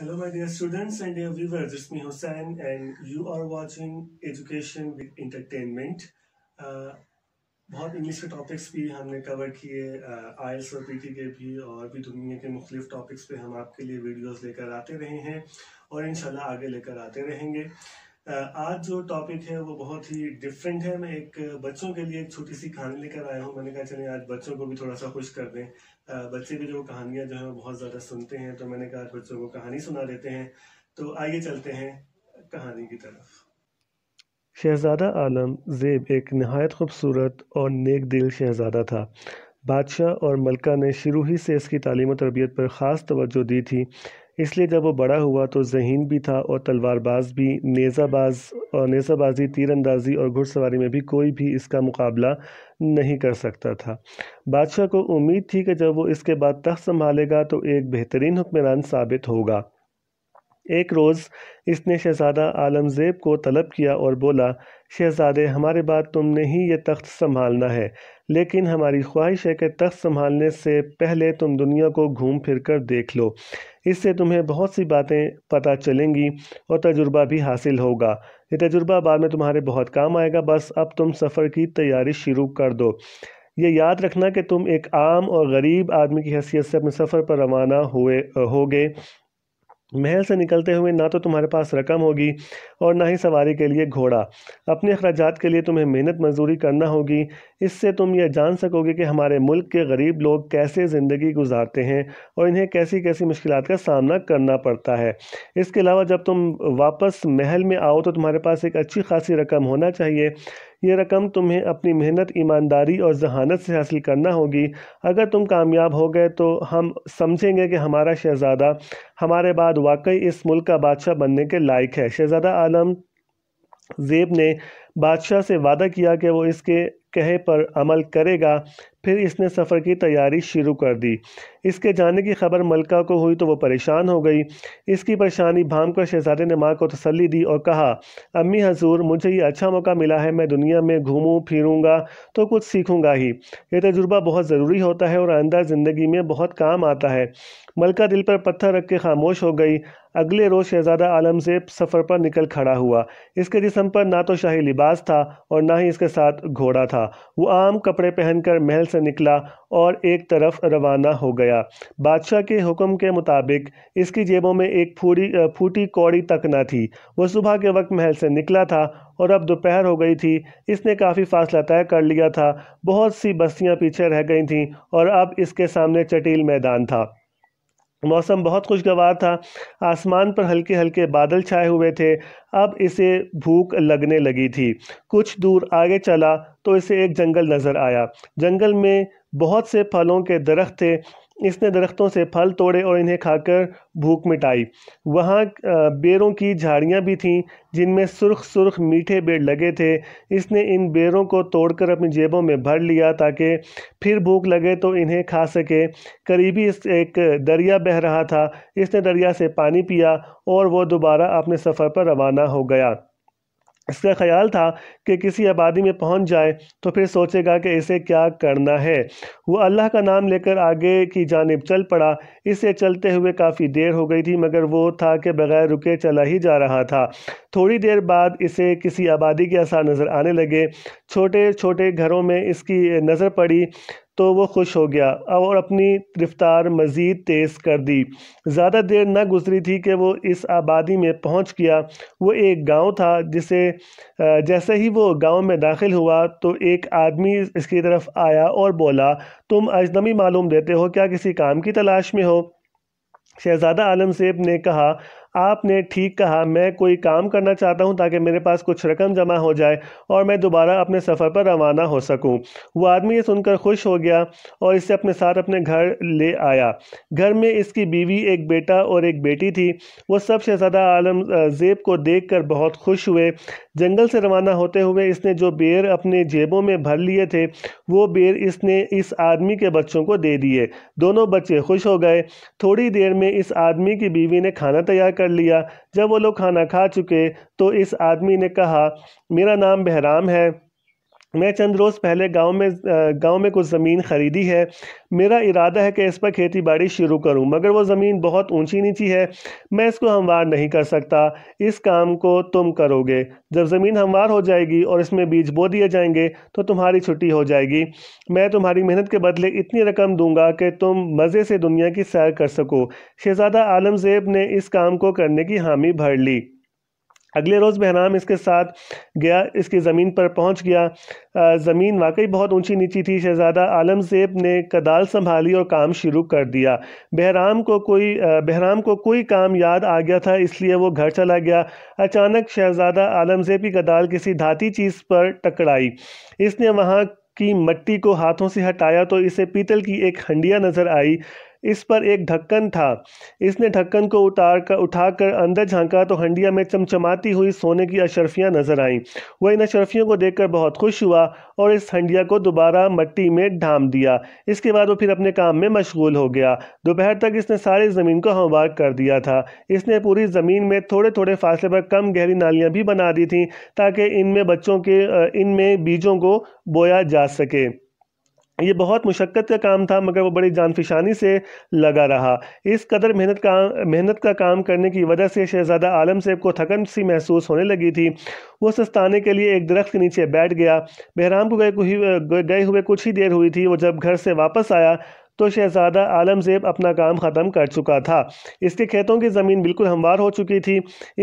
Hello, my dear students and dear viewers. It's me, Hussain, and you are watching Education with Entertainment. Uh, बहुत English के topics भी हमने cover किए आई else और P के भी और भी दुनिया के मुख्तलिफ टॉपिक्स पे हम आपके लिए वीडियोस लेकर आते रहे हैं और इन आगे लेकर आते रहेंगे आज जो टॉपिक है वो बहुत ही डिफरेंट है मैं एक बच्चों के लिए एक छोटी सी कहानी लेकर आया हूँ मैंने कहा चले आज बच्चों को भी थोड़ा सा खुश कर दें बच्चे भी जो कहानियाँ जो है बहुत ज़्यादा सुनते हैं तो मैंने कहा बच्चों को कहानी सुना देते हैं तो आइए चलते हैं कहानी की तरफ शहज़ादा आलम जेब एक नहायत खूबसूरत और नेक दिल शहज़ादा था बादशाह और मलका ने शुरू ही से इसकी तालीम और तरबियत पर ख़ास तवज्जो दी थी इसलिए जब वो बड़ा हुआ तो जहीन भी था और तलवारबाज भी नेज़ाबाज और नेज़ाबाजी तीरंदाजी और घुड़सवारी में भी कोई भी इसका मुकाबला नहीं कर सकता था बादशाह को उम्मीद थी कि जब वो इसके बाद तख्त संभालेगा तो एक बेहतरीन हुक्मरान साबित होगा एक रोज़ इसने शहज़ादा आलमज़ेब को तलब किया और बोला शहज़ादे हमारे बाद तुमने ही ये तख्त संभालना है लेकिन हमारी ख्वाहिश है कि तख्त संभालने से पहले तुम दुनिया को घूम फिर कर देख लो इससे तुम्हें बहुत सी बातें पता चलेंगी और तजुर्बा भी हासिल होगा ये तजुर्बा बाद में तुम्हारे बहुत काम आएगा बस अब तुम सफ़र की तैयारी शुरू कर दो ये याद रखना कि तुम एक आम और गरीब आदमी की हैसियत से अपने सफ़र पर रवाना हुए होगे महल से निकलते हुए ना तो तुम्हारे पास रकम होगी और ना ही सवारी के लिए घोड़ा अपने अखराज के लिए तुम्हें मेहनत मजदूरी करना होगी इससे तुम यह जान सकोगे कि हमारे मुल्क के गरीब लोग कैसे ज़िंदगी गुजारते हैं और इन्हें कैसी कैसी मुश्किल का सामना करना पड़ता है इसके अलावा जब तुम वापस महल में आओ तो तुम्हारे पास एक अच्छी खासी रकम होना चाहिए ये रकम तुम्हें अपनी मेहनत ईमानदारी और जहानत से हासिल करना होगी अगर तुम कामयाब हो गए तो हम समझेंगे कि हमारा शहज़ादा हमारे बाद वाकई इस मुल्क का बादशाह बनने के लायक है शहज़ादा आलम जेब ने बादशाह से वादा किया कि वो इसके कहे पर अमल करेगा फिर इसने सफ़र की तैयारी शुरू कर दी इसके जाने की खबर मलका को हुई तो वो परेशान हो गई इसकी परेशानी भाम कर शहजादे ने माँ को तसली दी और कहा अम्मी हजूर मुझे ये अच्छा मौका मिला है मैं दुनिया में घूमूं फिरूंगा तो कुछ सीखूंगा ही ये तजुर्बा बहुत ज़रूरी होता है और आंदा ज़िंदगी में बहुत काम आता है मलका दिल पर पत्थर रख के खामोश हो गई अगले रोज़ शहजादा आलम से सफ़र पर निकल खड़ा हुआ इसके जिसम पर ना तो शाही लिबास था और ना ही इसके साथ घोड़ा था वो आम कपड़े पहनकर महल से निकला और एक तरफ रवाना हो गया बादशाह के हुक्म के मुताबिक इसकी जेबों में एक फूटी फूटी कौड़ी तक न थी वह सुबह के वक्त महल से निकला था और अब दोपहर हो गई थी इसने काफ़ी फासला तय कर लिया था बहुत सी बस्तियां पीछे रह गई थीं और अब इसके सामने चटील मैदान था मौसम बहुत खुशगवार था आसमान पर हल्के हल्के बादल छाए हुए थे अब इसे भूख लगने लगी थी कुछ दूर आगे चला तो इसे एक जंगल नज़र आया जंगल में बहुत से फलों के दरख्त थे इसने दरख्तों से फल तोड़े और इन्हें खाकर भूख मिटाई वहाँ बेरों की झाड़ियाँ भी थीं जिनमें सुर्ख सुर्ख मीठे बेड़ लगे थे इसने इन बेरों को तोड़कर अपनी जेबों में भर लिया ताकि फिर भूख लगे तो इन्हें खा सके करीबी इस एक दरिया बह रहा था इसने दरिया से पानी पिया और वह दोबारा अपने सफ़र पर रवाना हो गया इसका ख्याल था कि किसी आबादी में पहुंच जाए तो फिर सोचेगा कि इसे क्या करना है वो अल्लाह का नाम लेकर आगे की जानब चल पड़ा इसे चलते हुए काफ़ी देर हो गई थी मगर वो था कि बगैर रुके चला ही जा रहा था थोड़ी देर बाद इसे किसी आबादी के आसार नज़र आने लगे छोटे छोटे घरों में इसकी नज़र पड़ी तो वो खुश हो गया और अपनी रफ्तार मज़ीद तेज़ कर दी ज़्यादा देर न गुजरी थी कि वो इस आबादी में पहुंच गया वो एक गांव था जिसे जैसे ही वो गांव में दाखिल हुआ तो एक आदमी इसकी तरफ आया और बोला तुम अजनबी मालूम देते हो क्या किसी काम की तलाश में हो शहज़ादा आलम सेब ने कहा आपने ठीक कहा मैं कोई काम करना चाहता हूँ ताकि मेरे पास कुछ रकम जमा हो जाए और मैं दोबारा अपने सफ़र पर रवाना हो सकूँ वो आदमी ये सुनकर खुश हो गया और इसे अपने साथ अपने घर ले आया घर में इसकी बीवी एक बेटा और एक बेटी थी वो सब शहजादा आलम जेब को देख कर बहुत खुश हुए जंगल से रवाना होते हुए इसने जो बेर अपने जेबों में भर लिए थे वो बेर इसने इस आदमी के बच्चों को दे दिए दोनों बच्चे खुश हो गए थोड़ी देर में इस आदमी की बीवी ने खाना तैयार कर लिया जब वो लोग खाना खा चुके तो इस आदमी ने कहा मेरा नाम बहराम है मैं चंद रोज़ पहले गांव में गांव में कुछ ज़मीन ख़रीदी है मेरा इरादा है कि इस पर खेती बाड़ी शुरू करूं मगर वो ज़मीन बहुत ऊंची नीची है मैं इसको हमवार नहीं कर सकता इस काम को तुम करोगे जब ज़मीन हमवार हो जाएगी और इसमें बीज बो दिए जाएंगे तो तुम्हारी छुट्टी हो जाएगी मैं तुम्हारी मेहनत के बदले इतनी रकम दूंगा कि तुम मज़े से दुनिया की सैर कर सको शहज़ादा आलम जेब ने इस काम को करने की हामी भर ली अगले रोज़ बहराम इसके साथ गया इसकी ज़मीन पर पहुंच गया ज़मीन वाकई बहुत ऊंची नीची थी शहज़ादा आलम सेब ने कदाल संभाली और काम शुरू कर दिया बहराम को कोई बहराम को कोई काम याद आ गया था इसलिए वो घर चला गया अचानक शहज़ादा आलम सेब की कदाल किसी धाती चीज़ पर टकराई इसने वहाँ की मट्टी को हाथों से हटाया तो इसे पीतल की एक हंडिया नज़र आई इस पर एक ढक्कन था इसने ढक्कन को उतार कर उठाकर अंदर झांका तो हंडिया में चमचमाती हुई सोने की अशरफियाँ नजर आईं वह इन अशरफियों को देखकर बहुत खुश हुआ और इस हंडिया को दोबारा मिट्टी में ढाम दिया इसके बाद वो फिर अपने काम में मशगूल हो गया दोपहर तक इसने सारी ज़मीन को हमवार कर दिया था इसने पूरी ज़मीन में थोड़े थोड़े फासले पर कम गहरी नालियाँ भी बना दी थी ताकि इनमें बच्चों के इनमें बीजों को बोया जा सके ये बहुत मुशक्क़त का काम था मगर वो बड़ी जानफिशानी से लगा रहा इस कदर मेहनत का मेहनत का काम करने की वजह से शहज़ादा आलम सेब को थकन सी महसूस होने लगी थी वो सस्ताने के लिए एक दरख्त के नीचे बैठ गया बहराम को गए गए हुए कुछ ही देर हुई थी वो जब घर से वापस आया तो शहजादा आलमजेब अपना काम ख़त्म कर चुका था इसके खेतों की ज़मीन बिल्कुल हमवार हो चुकी थी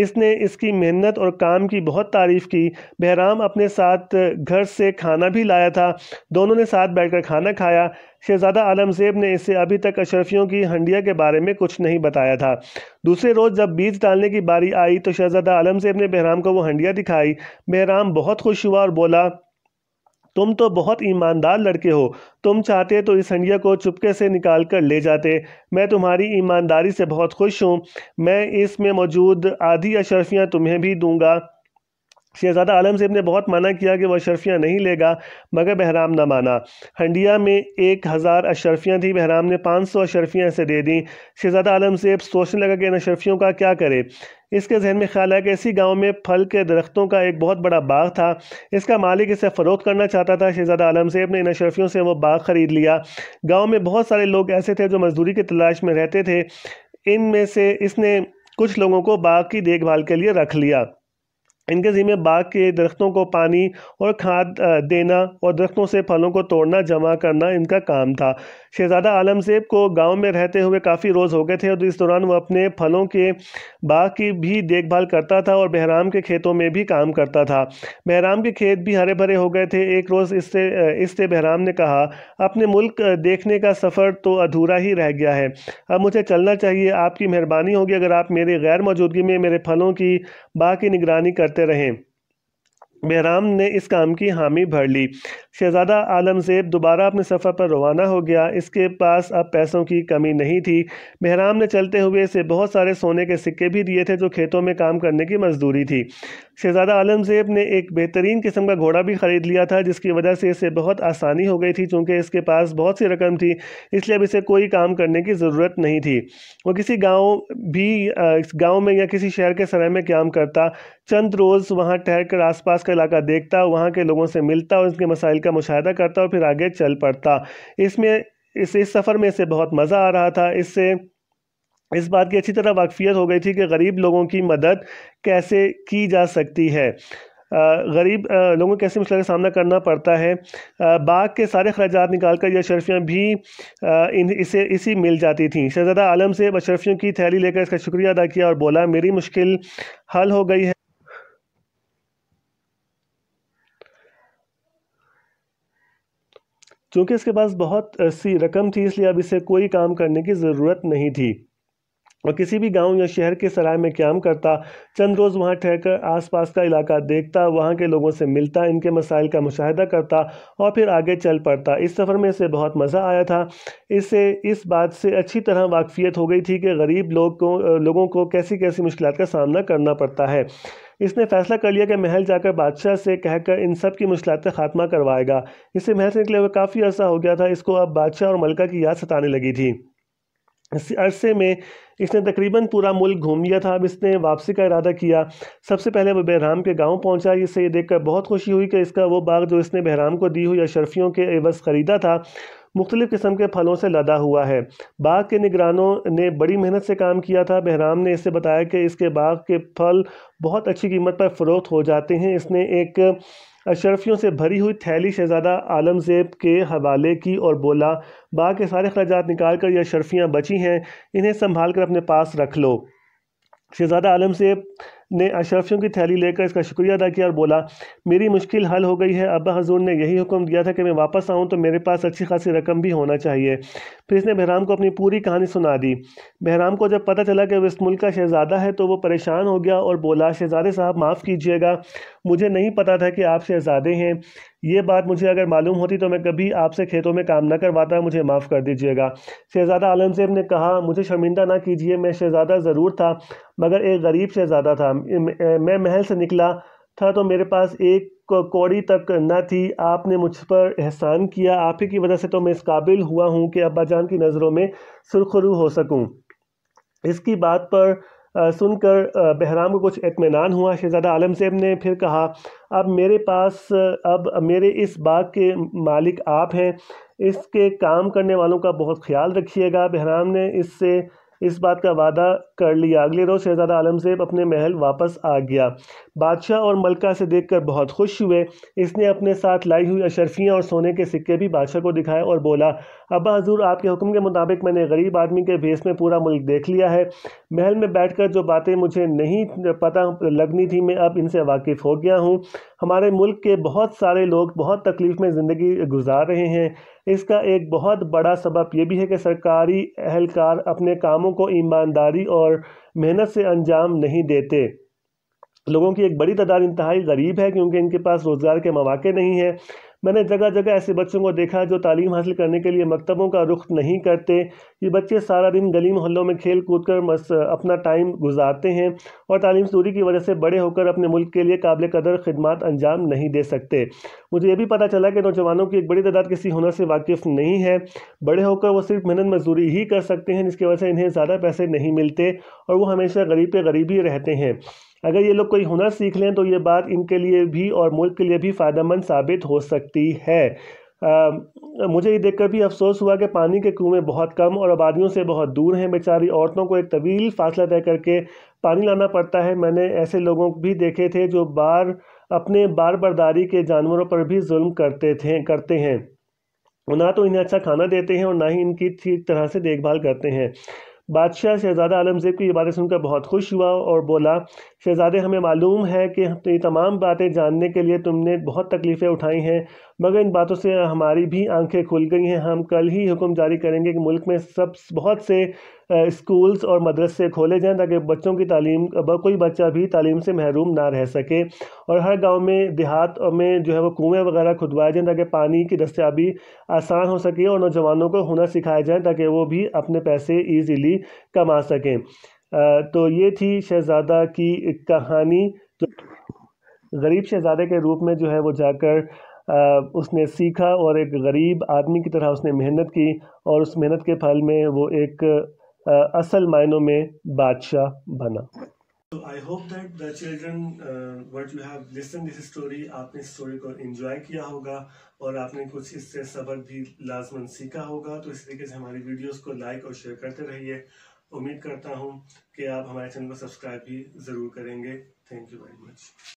इसने इसकी मेहनत और काम की बहुत तारीफ़ की बहराम अपने साथ घर से खाना भी लाया था दोनों ने साथ बैठकर खाना खाया शहजादा सेब ने इसे अभी तक अशरफियों की हंडिया के बारे में कुछ नहीं बताया था दूसरे रोज़ जब बीज डालने की बारी आई तो शहजादा आलम सेब ने बहराम को वो हंडिया दिखाई बहराम बहुत खुश हुआ और बोला तुम तो बहुत ईमानदार लड़के हो तुम चाहते तो इस हंडिया को चुपके से निकाल कर ले जाते मैं तुम्हारी ईमानदारी से बहुत खुश हूँ मैं इसमें मौजूद आधी अशरफियाँ तुम्हें भी दूँगा शहजादा आलम सेब ने बहुत मना किया कि वह अशरफियाँ नहीं लेगा मगर बहराम ना माना हंडिया में एक हज़ार अशरफियाँ थी बहराम ने पाँच सौ अशरफियाँ इसे दे दी शहजादा आलम सेब सोचने लगा कि इन अशरफियों का क्या करे इसके जहन में ख्याल आया कि इसी गांव में फल के दरख्तों का एक बहुत बड़ा बाग था इसका मालिक इसे फ़रोख करना चाहता था शहजादा आलम सेब ने इन अशरफियों से वो बाग ख़रीद लिया गांव में बहुत सारे लोग ऐसे थे जो मजदूरी की तलाश में रहते थे इनमें से इसने कुछ लोगों को बाग की देखभाल के लिए रख लिया इनके ज़िम्मे बाग के दरख्तों को पानी और खाद देना और दरख्तों से फलों को तोड़ना जमा करना इनका काम था शहज़ादा आलम सेब को गांव में रहते हुए काफ़ी रोज़ हो गए थे और इस दौरान वो अपने फलों के बाग की भी देखभाल करता था और बहराम के खेतों में भी काम करता था बहराम के खेत भी हरे भरे हो गए थे एक रोज़ इससे इससे बहराम ने कहा अपने मुल्क देखने का सफ़र तो अधूरा ही रह गया है अब मुझे चलना चाहिए आपकी मेहरबानी होगी अगर आप मेरी गैर मौजूदगी में मेरे फलों की बाग की निगरानी करते रहें बहराम ने इस काम की हामी भर ली शहज़ादा आलम दोबारा अपने सफ़र पर रवाना हो गया इसके पास अब पैसों की कमी नहीं थी बहराम ने चलते हुए इसे बहुत सारे सोने के सिक्के भी दिए थे जो खेतों में काम करने की मजदूरी थी शहज़ादा आलम सेब ने एक बेहतरीन किस्म का घोड़ा भी ख़रीद लिया था जिसकी वजह से इसे बहुत आसानी हो गई थी चूँकि इसके पास बहुत सी रकम थी इसलिए अब इसे कोई काम करने की ज़रूरत नहीं थी वो किसी गाँव भी गाँव में या किसी शहर के सराय में काम करता चंद रोज़ वहाँ ठहर कर आसपास का इलाका देखता वहाँ के लोगों से मिलता और उनके मसाइल का मुशाह करता और फिर आगे चल पड़ता इसमें इस इस सफ़र में इसे बहुत मज़ा आ रहा था इससे इस बात की अच्छी तरह वाकफियत हो गई थी कि गरीब लोगों की मदद कैसे की जा सकती है गरीब लोगों को कैसे मुश्किल का सामना करना पड़ता है बाग के सारे अखराज निकाल कर यह अशरफियाँ भी इन इसे इसी मिल जाती थीं शहजादा आलम से अशरफियों की थैली लेकर इसका शुक्रिया अदा किया और बोला मेरी मुश्किल हल हो गई है क्योंकि इसके पास बहुत सी रकम थी इसलिए अब इसे कोई काम करने की ज़रूरत नहीं थी और किसी भी गांव या शहर के सराय में क्याम करता चंद रोज़ वहाँ ठहरकर आसपास का इलाका देखता वहाँ के लोगों से मिलता इनके मसाइल का मुशाहिदा करता और फिर आगे चल पड़ता इस सफ़र में इसे बहुत मज़ा आया था इससे इस बात से अच्छी तरह वाकफियत हो गई थी कि गरीब लोग को लोगों को कैसी कैसी मुश्किल का सामना करना पड़ता है इसने फैसला कर लिया कि महल जाकर बादशाह से कहकर इन सब की मुश्किलें खात्मा करवाएगा इससे महल से निकले हुए काफ़ी अर्सा हो गया था इसको अब बादशाह और मलका की याद सताने लगी थी इस अरसे में इसने तकरीबन पूरा मुल्क घूम लिया था अब इसने वापसी का इरादा किया सबसे पहले वो बहराम के गांव पहुंचा इसे ये देखकर बहुत खुशी हुई कि इसका वो बाग जो इसने बहराम को दी हुई अशरफियों के एवज ख़रीदा था मुख्तलिफ़ किस्म के फलों से लदा हुआ है बाग के निगरानों ने बड़ी मेहनत से काम किया था बहराम ने इससे बताया कि इसके बाग के फल बहुत अच्छी कीमत पर फ़रोख्त हो जाते हैं इसने एक अशरफियों से भरी हुई थैली शहजादा आलम जेब के हवाले की और बोला बाग के सारे अखराज निकाल कर यह अशरफियाँ बची हैं इन्हें संभाल कर अपने पास रख लो शहजादा सेब ने अशरफियों की थैली लेकर इसका शुक्रिया अदा किया और बोला मेरी मुश्किल हल हो गई है अब हजूर ने यही हुक्म दिया था कि मैं वापस आऊँ तो मेरे पास अच्छी खासी रकम भी होना चाहिए फिर इसने बहराम को अपनी पूरी कहानी सुना दी बहराम को जब पता चला कि वह इस मुल्क का शहज़ादा है तो वो परेशान हो गया और बोला शहज़ादे साहब माफ़ कीजिएगा मुझे नहीं पता था कि आप शहज़ादे हैं ये बात मुझे अगर मालूम होती तो मैं कभी आपसे खेतों में काम ना करवाता मुझे माफ़ कर दीजिएगा शहज़ादा आलम सेब ने कहा मुझे शर्मिंदा ना कीजिए मैं शहज़ादा ज़रूर था मगर एक गरीब शहज़ादा था मैं महल से निकला था तो मेरे पास एक कौड़ी तक न थी आपने मुझ पर एहसान किया आप ही की वजह से तो मैं इस काबिल हुआ हूँ कि अब्बा जान की नज़रों में सुरखरू हो सकूँ इसकी बात पर सुनकर बहराम को कुछ इतमान हुआ शहजादा आलम सेब ने फिर कहा अब मेरे पास अब मेरे इस बाग के मालिक आप हैं इसके काम करने वालों का बहुत ख्याल रखिएगा बहराम ने इससे इस बात का वादा कर लिया अगले रोज़ शहजादा आलम सेब अपने महल वापस आ गया बादशाह और मलका से देखकर बहुत खुश हुए इसने अपने साथ लाई हुई अशरफियाँ और सोने के सिक्के भी बादशाह को दिखाए और बोला अबा हजूर आपके हुक्म के मुताबिक मैंने गरीब आदमी के भेस में पूरा मुल्क देख लिया है महल में बैठ जो बातें मुझे नहीं पता लगनी थी मैं अब इनसे वाकिफ़ हो गया हूँ हमारे मुल्क के बहुत सारे लोग बहुत तकलीफ़ में ज़िंदगी गुजार रहे हैं इसका एक बहुत बड़ा सबब यह भी है कि सरकारी अहलकार अपने कामों को ईमानदारी और मेहनत से अंजाम नहीं देते लोगों की एक बड़ी तादाद इंतहाई गरीब है क्योंकि इनके पास रोज़गार के मौाक़े नहीं हैं मैंने जगह जगह ऐसे बच्चों को देखा जो तालीम हासिल करने के लिए मकतबों का रुख नहीं करते ये बच्चे सारा दिन गली मोहल्लों में खेल कूद कर अपना टाइम गुजारते हैं और तालीम दूरी की वजह से बड़े होकर अपने मुल्क के लिए काबिल कदर खदमात अंजाम नहीं दे सकते मुझे ये भी पता चला कि नौजवानों की एक बड़ी तादाद किसी हुनर से वाकिफ़ नहीं है बड़े होकर वो सिर्फ मेहनत मजदूरी ही कर सकते हैं जिसकी वजह से इन्हें ज़्यादा पैसे नहीं मिलते और वो हमेशा गरीब पे गरीबी रहते हैं अगर ये लोग कोई हुनर सीख लें तो ये बात इनके लिए भी और मुल्क के लिए भी फ़ायदेमंद साबित हो सकती है आ, मुझे ये देखकर भी अफसोस हुआ कि पानी के कुएँ बहुत कम और आबादियों से बहुत दूर हैं बेचारी औरतों को एक तवील फासला तय करके पानी लाना पड़ता है मैंने ऐसे लोगों भी देखे थे जो बार अपने बार बरदारी के जानवरों पर भी जुल्म करते थे करते हैं ना तो इन्हें अच्छा खाना देते हैं और ना ही इनकी ठीक तरह से देखभाल करते हैं बादशाह शहजादा आलम जेब को ये बातें सुनकर बहुत खुश हुआ और बोला शहज़ादे हमें मालूम है कि तो ये तमाम बातें जानने के लिए तुमने बहुत तकलीफ़ें उठाई हैं मगर इन बातों से हमारी भी आंखें खुल गई हैं हम कल ही हुक्म जारी करेंगे कि मुल्क में सब बहुत से स्कूल्स और मदरसे खोले जाएं ताकि बच्चों की तालीम कोई बच्चा भी तालीम से महरूम ना रह सके और हर गांव में देहात में जो है वो कुएँ वगैरह खुदवाए जाएँ ताकि पानी की दस्याबी आसान हो सके और नौजवानों को हुनर सिखाया जाए ताकि वो भी अपने पैसे ईजीली कमा सकें तो ये थी शहज़ादा की कहानी तो गरीब शहज़ादे के रूप में जो है वो जाकर उसने सीखा और एक गरीब आदमी की तरह उसने मेहनत की और उस मेहनत के फल में वो एक असल मायनों में बादशाह बना So I hope that the children uh, what you have listened this story आपने स्टोरी को एंजॉय किया होगा और आपने कुछ इससे सबक भी लाजमन सीखा होगा तो इस तरीके से हमारी वीडियोस को लाइक और शेयर करते रहिए उम्मीद करता हूँ कि आप हमारे चैनल को सब्सक्राइब भी ज़रूर करेंगे थैंक यू वेरी मच